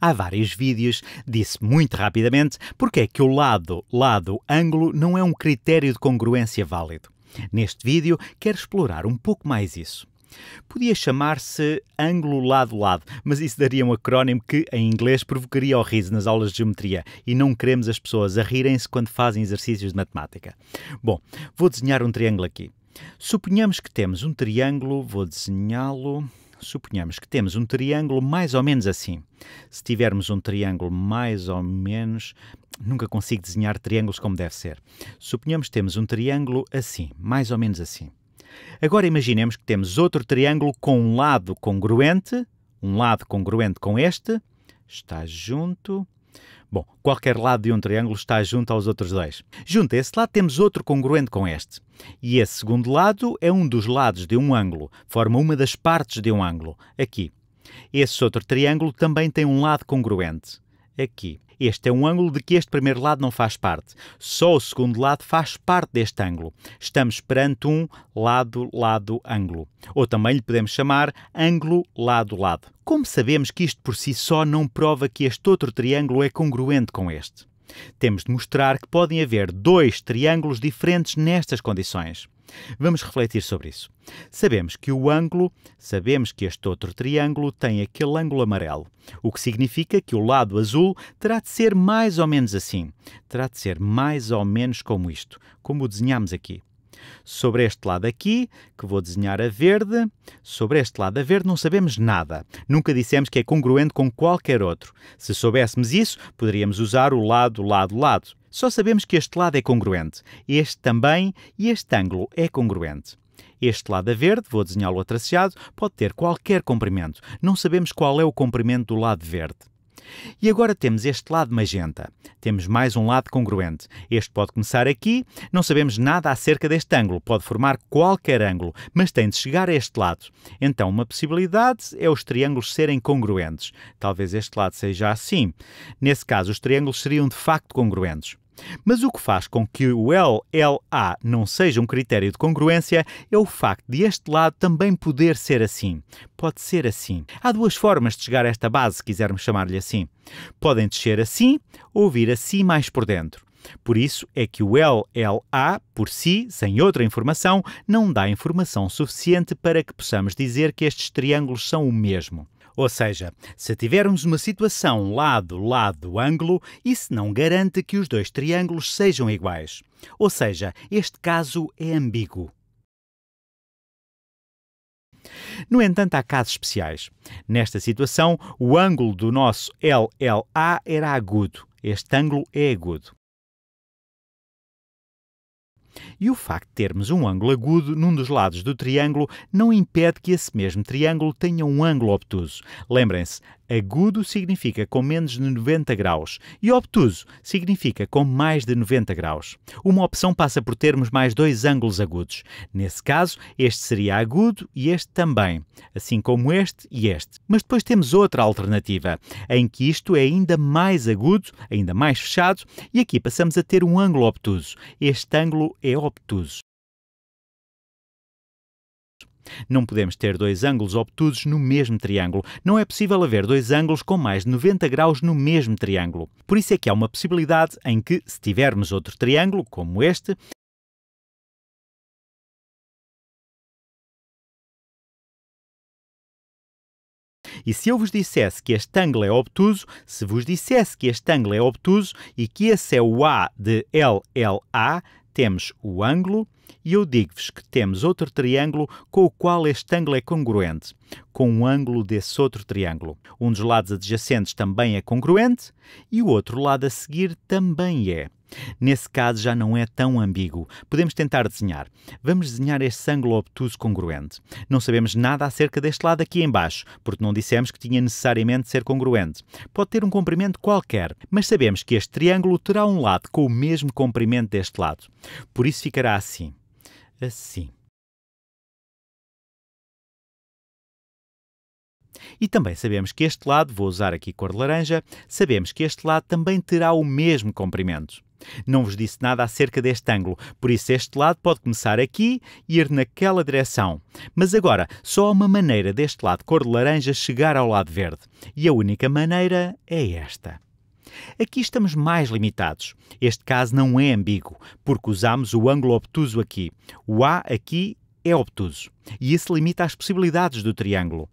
Há vários vídeos, disse muito rapidamente porque é que o lado, lado, ângulo não é um critério de congruência válido. Neste vídeo quero explorar um pouco mais isso. Podia chamar-se ângulo lado-lado, mas isso daria um acrónimo que, em inglês, provocaria o riso nas aulas de geometria e não queremos as pessoas a rirem-se quando fazem exercícios de matemática. Bom, vou desenhar um triângulo aqui. Suponhamos que temos um triângulo, vou desenhá-lo suponhamos que temos um triângulo mais ou menos assim. Se tivermos um triângulo mais ou menos, nunca consigo desenhar triângulos como deve ser. Suponhamos que temos um triângulo assim, mais ou menos assim. Agora imaginemos que temos outro triângulo com um lado congruente, um lado congruente com este, está junto, Bom, qualquer lado de um triângulo está junto aos outros dois. Junto a esse lado temos outro congruente com este. E esse segundo lado é um dos lados de um ângulo, forma uma das partes de um ângulo, aqui. Esse outro triângulo também tem um lado congruente, aqui. Este é um ângulo de que este primeiro lado não faz parte. Só o segundo lado faz parte deste ângulo. Estamos perante um lado-lado-ângulo. Ou também lhe podemos chamar ângulo lado-lado. Como sabemos que isto por si só não prova que este outro triângulo é congruente com este? Temos de mostrar que podem haver dois triângulos diferentes nestas condições. Vamos refletir sobre isso. Sabemos que o ângulo, sabemos que este outro triângulo tem aquele ângulo amarelo, o que significa que o lado azul terá de ser mais ou menos assim, terá de ser mais ou menos como isto, como o desenhamos aqui. Sobre este lado aqui, que vou desenhar a verde, sobre este lado a verde não sabemos nada. Nunca dissemos que é congruente com qualquer outro. Se soubéssemos isso, poderíamos usar o lado, lado, lado. Só sabemos que este lado é congruente, este também e este ângulo é congruente. Este lado a é verde, vou desenhá-lo a traceado, pode ter qualquer comprimento. Não sabemos qual é o comprimento do lado verde. E agora temos este lado magenta. Temos mais um lado congruente. Este pode começar aqui, não sabemos nada acerca deste ângulo, pode formar qualquer ângulo, mas tem de chegar a este lado. Então, uma possibilidade é os triângulos serem congruentes. Talvez este lado seja assim. Nesse caso, os triângulos seriam de facto congruentes. Mas o que faz com que o LLA não seja um critério de congruência é o facto de este lado também poder ser assim. Pode ser assim. Há duas formas de chegar a esta base, se quisermos chamar-lhe assim. Podem descer assim ou vir assim mais por dentro. Por isso é que o LLA, por si, sem outra informação, não dá informação suficiente para que possamos dizer que estes triângulos são o mesmo. Ou seja, se tivermos uma situação lado, lado, ângulo, isso não garante que os dois triângulos sejam iguais. Ou seja, este caso é ambíguo. No entanto, há casos especiais. Nesta situação, o ângulo do nosso LLA era agudo. Este ângulo é agudo. E o facto de termos um ângulo agudo num dos lados do triângulo não impede que esse mesmo triângulo tenha um ângulo obtuso. Lembrem-se, agudo significa com menos de 90 graus e obtuso significa com mais de 90 graus. Uma opção passa por termos mais dois ângulos agudos. Nesse caso, este seria agudo e este também, assim como este e este. Mas depois temos outra alternativa, em que isto é ainda mais agudo, ainda mais fechado, e aqui passamos a ter um ângulo obtuso. Este ângulo é obtuso. Não podemos ter dois ângulos obtusos no mesmo triângulo. Não é possível haver dois ângulos com mais de 90 graus no mesmo triângulo. Por isso é que há uma possibilidade em que, se tivermos outro triângulo, como este, E se eu vos dissesse que este ângulo é obtuso, se vos dissesse que este ângulo é obtuso e que esse é o A de LLA, temos o ângulo e eu digo-vos que temos outro triângulo com o qual este ângulo é congruente, com o um ângulo desse outro triângulo. Um dos lados adjacentes também é congruente e o outro lado a seguir também é. Nesse caso já não é tão ambíguo. Podemos tentar desenhar. Vamos desenhar este ângulo obtuso congruente. Não sabemos nada acerca deste lado aqui embaixo, porque não dissemos que tinha necessariamente de ser congruente. Pode ter um comprimento qualquer, mas sabemos que este triângulo terá um lado com o mesmo comprimento deste lado. Por isso ficará assim. Assim. E também sabemos que este lado, vou usar aqui cor de laranja, sabemos que este lado também terá o mesmo comprimento. Não vos disse nada acerca deste ângulo, por isso este lado pode começar aqui e ir naquela direção. Mas agora, só há uma maneira deste lado cor de laranja chegar ao lado verde, e a única maneira é esta. Aqui estamos mais limitados. Este caso não é ambíguo, porque usamos o ângulo obtuso aqui. O A aqui é obtuso, e isso limita as possibilidades do triângulo.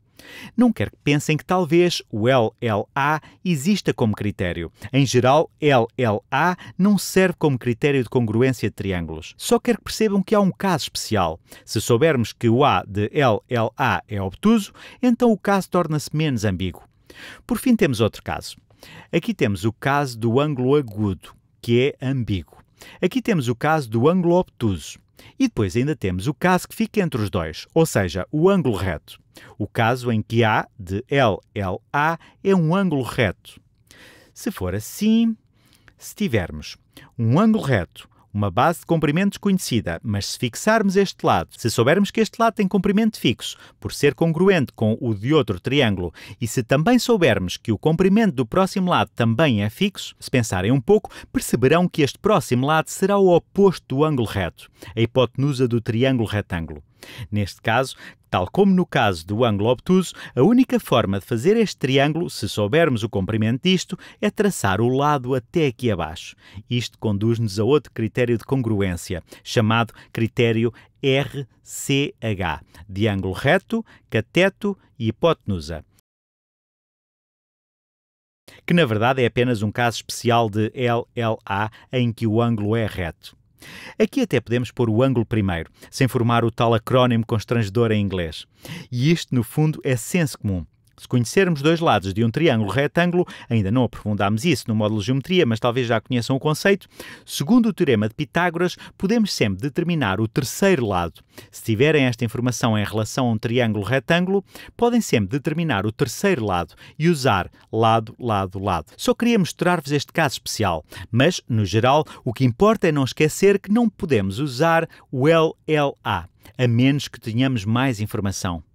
Não quero que pensem que talvez o LLA exista como critério. Em geral, LLA não serve como critério de congruência de triângulos. Só quero que percebam que há um caso especial. Se soubermos que o A de LLA é obtuso, então o caso torna-se menos ambíguo. Por fim, temos outro caso. Aqui temos o caso do ângulo agudo, que é ambíguo. Aqui temos o caso do ângulo obtuso. E depois ainda temos o caso que fica entre os dois, ou seja, o ângulo reto. O caso em que A de LLA é um ângulo reto. Se for assim, se tivermos um ângulo reto uma base de comprimento desconhecida, mas se fixarmos este lado, se soubermos que este lado tem comprimento fixo, por ser congruente com o de outro triângulo, e se também soubermos que o comprimento do próximo lado também é fixo, se pensarem um pouco, perceberão que este próximo lado será o oposto do ângulo reto, a hipotenusa do triângulo retângulo. Neste caso, tal como no caso do ângulo obtuso, a única forma de fazer este triângulo, se soubermos o comprimento disto, é traçar o lado até aqui abaixo. Isto conduz-nos a outro critério de congruência, chamado critério RCH, de ângulo reto, cateto e hipotenusa que na verdade é apenas um caso especial de LLA em que o ângulo é reto. Aqui até podemos pôr o ângulo primeiro, sem formar o tal acrónimo constrangedor em inglês. E isto, no fundo, é senso comum. Se conhecermos dois lados de um triângulo retângulo, ainda não aprofundámos isso no módulo de geometria, mas talvez já conheçam o conceito, segundo o teorema de Pitágoras, podemos sempre determinar o terceiro lado. Se tiverem esta informação em relação a um triângulo retângulo, podem sempre determinar o terceiro lado e usar lado, lado, lado. Só queria mostrar-vos este caso especial, mas, no geral, o que importa é não esquecer que não podemos usar o LLA, a menos que tenhamos mais informação.